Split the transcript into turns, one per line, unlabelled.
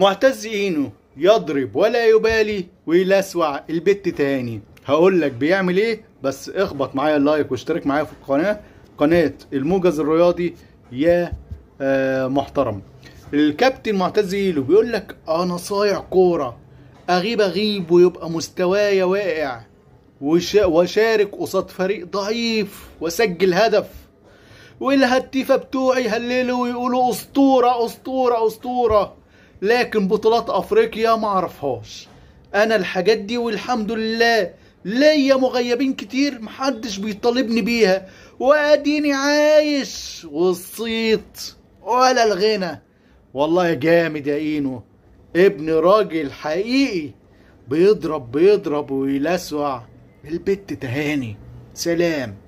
معتز اينو يضرب ولا يبالي ويلسوع البت تاني هقول لك بيعمل ايه بس اخبط معايا اللايك واشترك معايا في القناه قناه الموجز الرياضي يا آه محترم الكابتن معتز ايلو بيقول لك انا صايع كوره اغيب اغيب ويبقى مستوايا واقع وشارك قصاد فريق ضعيف واسجل هدف والهتيفه بتوعي هللوا ويقولوا اسطوره اسطوره اسطوره لكن بطولات افريقيا ما اعرفهاش انا الحاجات دي والحمد لله ليا مغيبين كتير محدش بيطالبني بيها واديني عايش والصيت ولا الغنى والله جامد يا اينو ابن راجل حقيقي بيضرب بيضرب ويلسع البت تهاني سلام